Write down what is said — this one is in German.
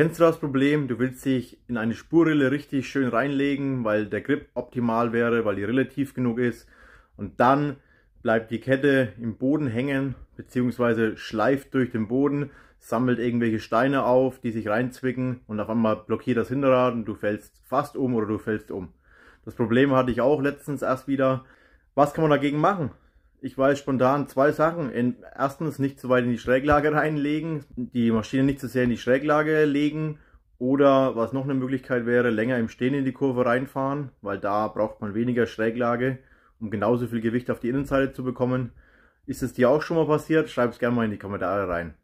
Kennst du das Problem, du willst dich in eine Spurrille richtig schön reinlegen, weil der Grip optimal wäre, weil die Rille tief genug ist und dann bleibt die Kette im Boden hängen bzw. schleift durch den Boden, sammelt irgendwelche Steine auf, die sich reinzwicken und auf einmal blockiert das Hinterrad und du fällst fast um oder du fällst um. Das Problem hatte ich auch letztens erst wieder. Was kann man dagegen machen? Ich weiß spontan zwei Sachen. Erstens nicht zu weit in die Schräglage reinlegen, die Maschine nicht zu sehr in die Schräglage legen oder was noch eine Möglichkeit wäre, länger im Stehen in die Kurve reinfahren, weil da braucht man weniger Schräglage, um genauso viel Gewicht auf die Innenseite zu bekommen. Ist es dir auch schon mal passiert? Schreib es gerne mal in die Kommentare rein.